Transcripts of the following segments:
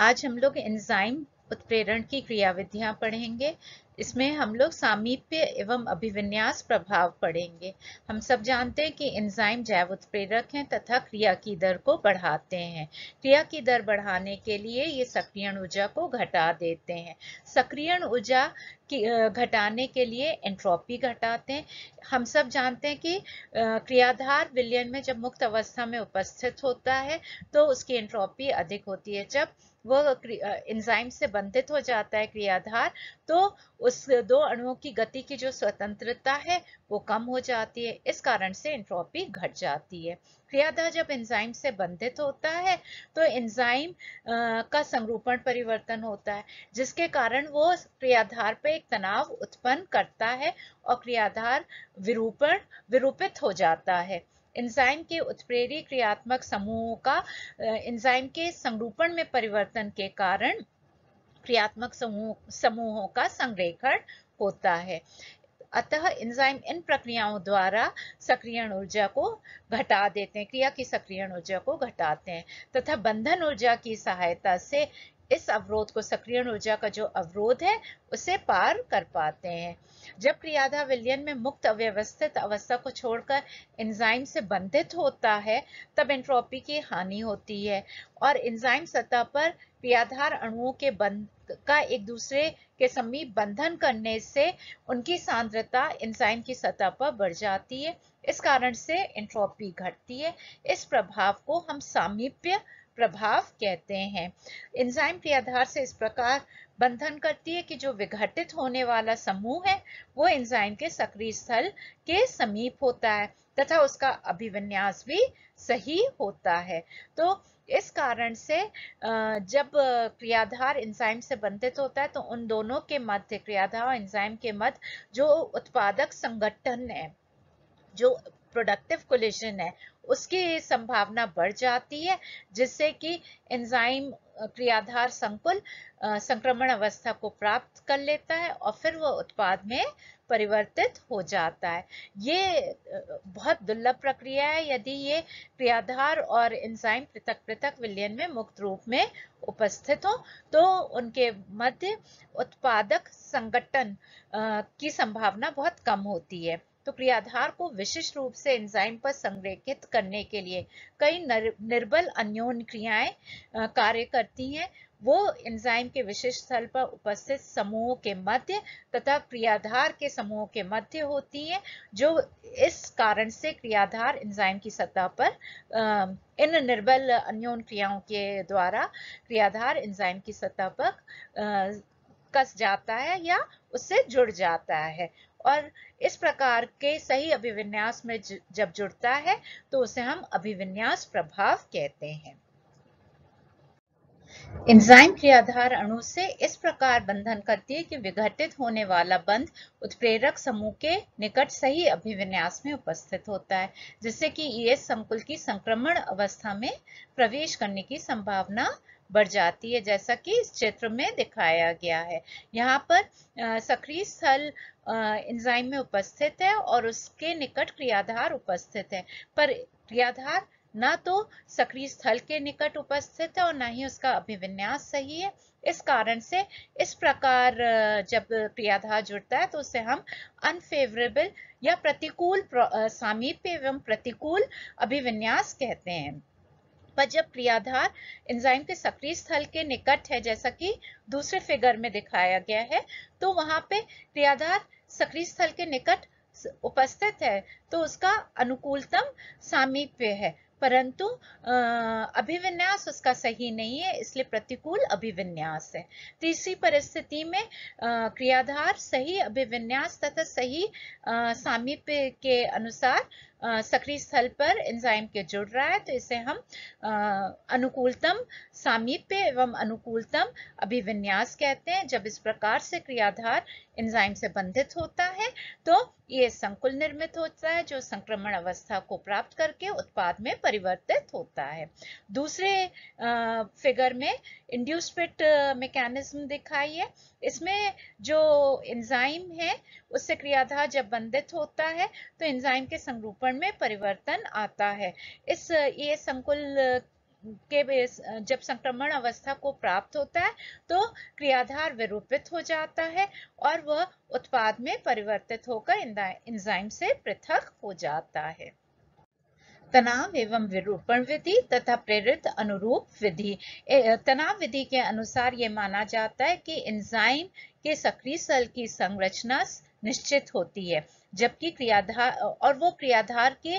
आज हम लोग एंजाइम उत्प्रेरण की क्रियाविधियां पढ़ेंगे इसमें हम लोग सामीप्य एवं अभिविन्यास प्रभाव पढ़ेंगे हम सब जानते हैं कि एंजाइम जैव उत्प्रेरक हैं तथा क्रिया की दर को बढ़ाते हैं क्रिया की दर बढ़ाने के लिए ये सक्रियण ऊर्जा को घटा देते हैं सक्रियण ऊर्जा की घटाने के लिए एंट्रोपी घटाते हैं हम सब जानते हैं कि क्रियाधार विलयन में जब मुक्त अवस्था में उपस्थित होता है तो उसकी एंट्रोपी अधिक होती है जब वो एंजाइम से बंधित हो जाता है क्रियाधार तो उस दो अणुओं की गति की जो स्वतंत्रता है वो कम हो जाती है इस कारण से इंट्रोपी घट जाती है क्रियाधा जब एंजाइम से बंधित होता है तो एंजाइम का संरूपण परिवर्तन होता है जिसके कारण वो क्रियाधार पे एक तनाव उत्पन्न करता है और क्रियाधार विरूपण विरूपित हो जाता है एंजाइम के उत्प्रेरी क्रियात्मक समूहों का एंजाइम के संरूपण में परिवर्तन के कारण क्रियात्मक समूह समूहों का संरेखण होता है अतः एंजाइम इन प्रक्रियाओं द्वारा सक्रियण ऊर्जा को घटा देते हैं क्रिया की सक्रियण ऊर्जा को घटाते हैं तथा बंधन ऊर्जा की सहायता से इस अवरोध को सक्रियण ऊर्जा का जो अवरोध है उसे पार कर पाते हैं जब क्रियाधा विलयन में मुक्त अव्यवस्थित अवस्था को छोड़कर एंजाइम से बंधित होता है तब एंट्रोपी की हानि होती है और एंजाइम सतह पर क्रियाधार अणुओं के बंध का एक दूसरे के समीप बंधन करने से उनकी सांद्रता एंजाइम की सतह पर बढ़ जाती है इस कारण से एंट्रोपी घटती है इस प्रभाव को हम सामीप्य प्रभाव कहते हैं एंजाइम के आधार से इस प्रकार बंधन करती है कि जो विघटित होने वाला समूह है वो एंजाइम के सक्रिय स्थल के समीप होता है तथा उसका अभिविन्यास भी सही होता है तो इस कारण से जब क्रियाधार एंजाइम से बंधित होता है तो उन दोनों के मध्य क्रियाधार और एंजाइम के मध्य जो उत्पादक संगठन है जो प्रोडक्टिव कोलिशन है उसकी संभावना बढ़ जाती है जिससे कि एंजाइम क्रियाधार संकुल संक्रमण अवस्था को प्राप्त कर लेता है और फिर वह उत्पाद में परिवर्तित हो जाता है ये बहुत दुर्लभ प्रक्रिया है यदि ये क्रियाधार और एंजाइम पृथक पृथक विलयन में मुक्त रूप में उपस्थित हो तो उनके मध्य उत्पादक संगठन की संभावना बहुत कम होती है तो क्रियाधार को विशेष रूप से एंजाइम पर संरेखित करने के लिए कई नर, निर्बल अन्योन क्रियाएं कार्य करती हैं वो एंजाइम के विशेष स्थल पर उपस्थित समूहों के मध्य तथा क्रियाधार के समूहों के मध्य होती है जो इस कारण से क्रियाधार एंजाइम की सतह पर इन निर्बल अन्योन क्रियाओं के द्वारा क्रियाधार एंजाइम की सतह पर कस जाता है या उससे जुड़ जाता है और इस प्रकार के सही अभिविन्यास में जब जुड़ता है तो उसे हम अभिविन्यास प्रभाव कहते हैं इंजाइम क्रियाधार अणु से इस प्रकार बंधन करती है कि विघटित होने वाला बंध उत्प्रेरक समूह के निकट सही अभिविन्यास में उपस्थित होता है जिससे कि ईएस संकुल की संक्रमण अवस्था में प्रवेश करने की संभावना बढ़ जाती है जैसा कि इस चित्र में दिखाया गया है यहाँ पर सक्रिय स्थल इंजाइम में उपस्थित है और उसके निकट क्रियाधार उपस्थित है पर क्रियाधार ना तो सक्रिय स्थल के निकट उपस्थित है और ना ही उसका अभिविन्यास सही है इस कारण से इस प्रकार जब क्रियाधार जुड़ता है तो उसे हम अनफेवरेबल या प्रतिकूल सामीप्य एवं प्रतिकूल अभिविन्यास कहते हैं पर जब क्रियाधार एंजाइम के सक्रिय स्थल के निकट है जैसा कि दूसरे फिगर में दिखाया गया है तो वहां पे क्रियाधार सक्रिय स्थल के निकट उपस्थित है तो उसका अनुकूलतम सामीप्य है परंतु अभिविन्यास उसका सही नहीं है इसलिए प्रतिकूल अभिविन्यास है तीसरी परिस्थिति में क्रियाधार सही अभिविन्यास तथा सही सामीप्य के अनुसार सक्रिय स्थल पर एंजाइम के जुड़ रहा है तो इसे हम अनुकूलतम सामीप्य एवं अनुकूलतम अभिविन्यास कहते हैं जब इस प्रकार से क्रियाधार एंजाइम से बंधित होता है तो ये संकुल निर्मित होता है जो संक्रमण अवस्था को प्राप्त करके उत्पाद में परिवर्तित होता है दूसरे फिगर में इंड्यूसपिट मैकेनिज्म दिखाई है इसमें जो एंजाइम है उससे क्रियाधार जब बंधित होता है तो एंजाइम के संरूपण वातावरण में परिवर्तन आता है इस ये संकुल के जब संक्रमण अवस्था को प्राप्त होता है तो क्रियाधार विरूपित हो जाता है और वह उत्पाद में परिवर्तित होकर इंजाइम से पृथक हो जाता है तनाव एवं विरूपण विधि तथा प्रेरित अनुरूप विधि तनाव विधि के अनुसार ये माना जाता है कि एंजाइम के सक्रिय सेल की संरचना निश्चित होती है जबकि क्रियाधार और वो क्रियाधार के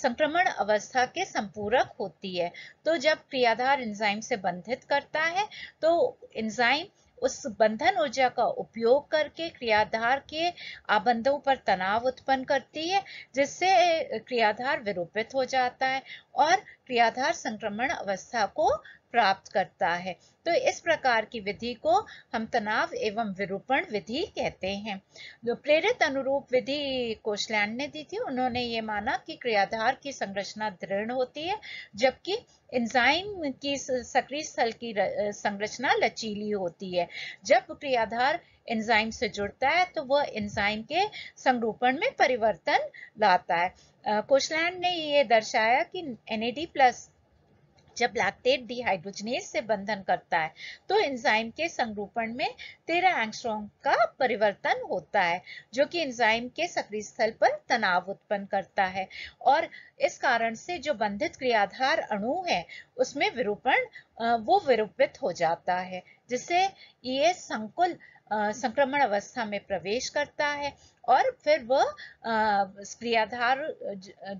संक्रमण अवस्था के संपूरक होती है तो जब क्रियाधार एंजाइम से बंधित करता है तो एंजाइम उस बंधन ऊर्जा का उपयोग करके क्रियाधार के आबंधों पर तनाव उत्पन्न करती है जिससे क्रियाधार विरूपित हो जाता है और क्रियाधार संक्रमण अवस्था को प्राप्त करता है तो इस प्रकार की विधि को हम तनाव एवं विरूपण विधि कहते हैं जो प्रेरित अनुरूप विधि कोशलैंड ने दी थी उन्होंने ये माना कि क्रियाधार की संरचना दृढ़ होती है जबकि इंजाइम की सक्रिय स्थल की संरचना लचीली होती है जब क्रियाधार एंजाइम से जुड़ता है तो वह एंजाइम के संरूपण में परिवर्तन लाता है कोशलैंड ने ये दर्शाया कि एनएडी प्लस जब लैक्टेट डिहाइड्रोजनेज से बंधन करता है तो एंजाइम के संरूपण में तेरह एंगस्ट्रॉम का परिवर्तन होता है जो कि एंजाइम के सक्रिय स्थल पर तनाव उत्पन्न करता है और इस कारण से जो बंधित क्रियाधार अणु है उसमें विरूपण वो विरूपित हो जाता है जिससे ये संकुल संक्रमण अवस्था में प्रवेश करता है और फिर वह क्रियाधार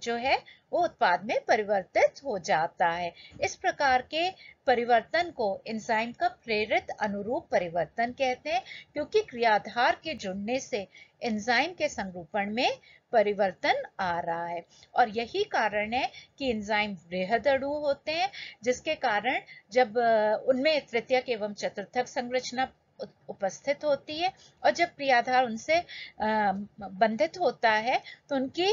जो है वो उत्पाद में परिवर्तित हो जाता है इस प्रकार के परिवर्तन को एंजाइम का प्रेरित अनुरूप परिवर्तन कहते हैं क्योंकि क्रियाधार के जुड़ने से एंजाइम के संरूपण में परिवर्तन आ रहा है और यही कारण है कि एंजाइम वृहद अणु होते हैं जिसके कारण जब उनमें तृतीयक एवं चतुर्थक संरचना उपस्थित होती है और जब प्रियाधार उनसे बंधित होता है तो उनकी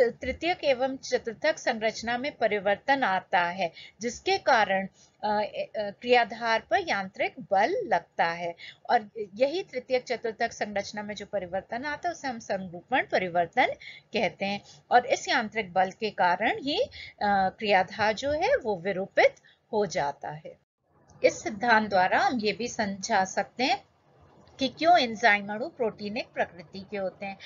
तृतीय एवं चतुर्थक संरचना में परिवर्तन आता है जिसके कारण क्रियाधार पर यांत्रिक बल लगता है और यही तृतीय चतुर्थक संरचना में जो परिवर्तन आता है उसे हम संरूपण परिवर्तन कहते हैं और इस यांत्रिक बल के कारण ही क्रियाधार जो है वो विरूपित हो जाता है इस सिद्धांत द्वारा हम ये भी समझा सकते हैं कि क्यों एंजाइम अणु प्रोटीनिक प्रकृति के होते हैं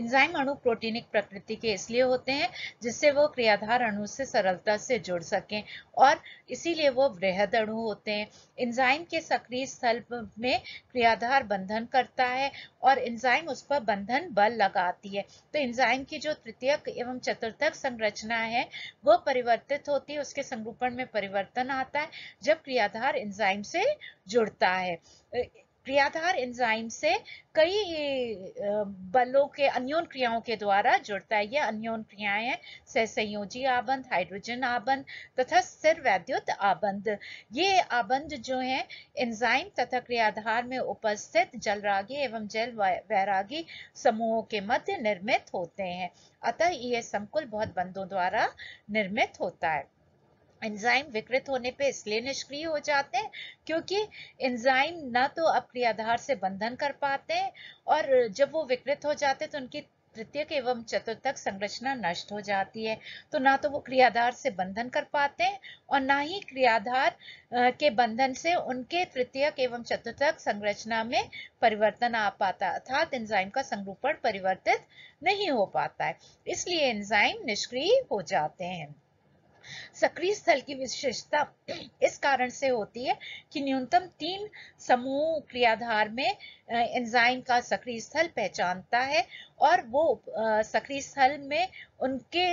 एंजाइम अणु प्रोटीनिक प्रकृति के इसलिए होते हैं जिससे वो क्रियाधार अणु से सरलता से जुड़ सकें और इसीलिए वो वृहद अणु होते हैं एंजाइम के सक्रिय स्थल में क्रियाधार बंधन करता है और एंजाइम उस पर बंधन बल लगाती है तो एंजाइम की जो तृतीय एवं चतुर्थक संरचना है वो परिवर्तित होती है उसके संरूपण में परिवर्तन आता है जब क्रियाधार एंजाइम से जुड़ता है क्रियाधार एंजाइम से कई बलों के अन्योन क्रियाओं के द्वारा जुड़ता है यह अन्योन क्रियाएं सहसंयोजी आबंध हाइड्रोजन आबंध तथा स्थिर वैद्युत आबंध ये आबंध जो है एंजाइम तथा क्रियाधार में उपस्थित जलरागी एवं जल वैरागी समूहों के मध्य निर्मित होते हैं अतः यह संकुल बहुत बंधों द्वारा निर्मित होता है एंजाइम विकृत होने पे इसलिए निष्क्रिय हो जाते हैं क्योंकि एंजाइम ना तो अपक्रियाधार से बंधन कर पाते हैं और जब वो विकृत हो जाते हैं तो उनकी तृतीयक एवं चतुर्थक संरचना नष्ट हो जाती है तो ना तो वो क्रियाधार से बंधन कर पाते हैं और ना ही क्रियाधार के बंधन से उनके तृतीयक एवं चतुर्थक संरचना में परिवर्तन आ पाता अर्थात एंजाइम का संरूपण परिवर्तित नहीं हो पाता है इसलिए एंजाइम निष्क्रिय हो जाते हैं सक्रिय स्थल की विशेषता इस कारण से होती है कि न्यूनतम तीन समूह क्रियाधार में एंजाइम का सक्रिय स्थल पहचानता है और वो सक्रिय स्थल में उनके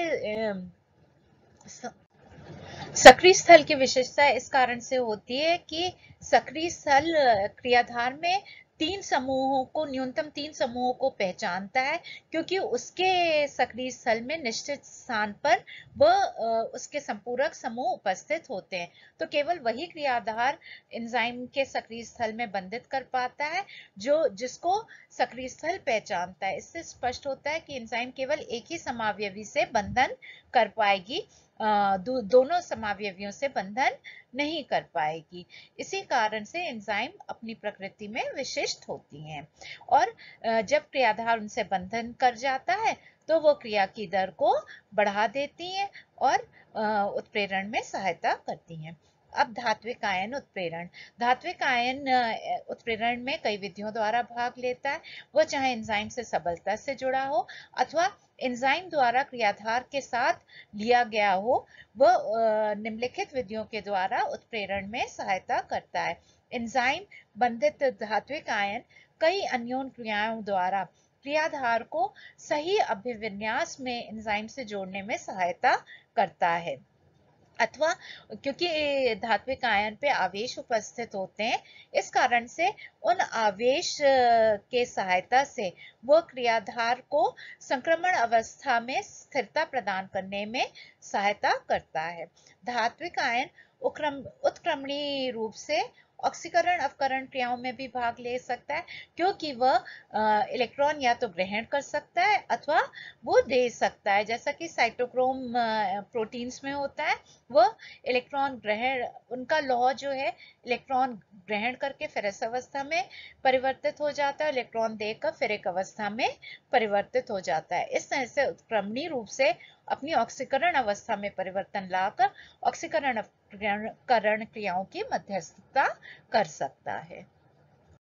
सक्रिय स्थल की विशेषता इस कारण से होती है कि सक्रिय स्थल क्रियाधार में तीन समूहों को न्यूनतम तीन समूहों को पहचानता है क्योंकि उसके सक्रिय स्थल में निश्चित स्थान पर वह उसके संपूरक समूह उपस्थित होते हैं तो केवल वही क्रियाधार एंजाइम के सक्रिय स्थल में बंधित कर पाता है जो जिसको सक्रिय स्थल पहचानता है इससे स्पष्ट होता है कि एंजाइम केवल एक ही समावयवी से बंधन कर पाएगी दोनों समावयवियों से बंधन नहीं कर पाएगी इसी कारण से एंजाइम अपनी प्रकृति में विशिष्ट होती हैं और जब क्रियाधार उनसे बंधन कर जाता है तो वो क्रिया की दर को बढ़ा देती हैं और उत्प्रेरण में सहायता करती हैं अब धात्विक आयन उत्प्रेरण धात्विक आयन उत्प्रेरण में कई विधियों द्वारा भाग लेता है वह चाहे इंजाइम से सबलता से जुड़ा हो अथवा एंजाइम द्वारा क्रियाधार के साथ लिया गया हो वह निम्नलिखित विधियों के द्वारा उत्प्रेरण में सहायता करता है एंजाइम बंधित धात्विक आयन कई अन्योन क्रियाओं द्वारा क्रियाधार को सही अभिविन्यास में एंजाइम से जोड़ने में सहायता करता है अथवा क्योंकि धात्विक आयन पे आवेश उपस्थित होते हैं इस कारण से उन आवेश के सहायता से वो क्रियाधार को संक्रमण अवस्था में स्थिरता प्रदान करने में सहायता करता है धात्विक आयन उत्क्रमणीय रूप से ऑक्सीकरण अवकरण क्रियाओं में भी भाग ले सकता है क्योंकि वह इलेक्ट्रॉन या तो ग्रहण कर सकता है अथवा वो दे सकता है जैसा कि साइटोक्रोम प्रोटीन्स में होता है वह इलेक्ट्रॉन ग्रहण उनका लॉ जो है इलेक्ट्रॉन ग्रहण करके फेरस अवस्था में परिवर्तित हो जाता है इलेक्ट्रॉन देकर एक अवस्था में परिवर्तित हो जाता है इस तरह से उत्क्रमणीय रूप से अपनी ऑक्सीकरण अवस्था में परिवर्तन लाकर ऑक्सीकरण करण क्रियाओं की मध्यस्थता कर सकता है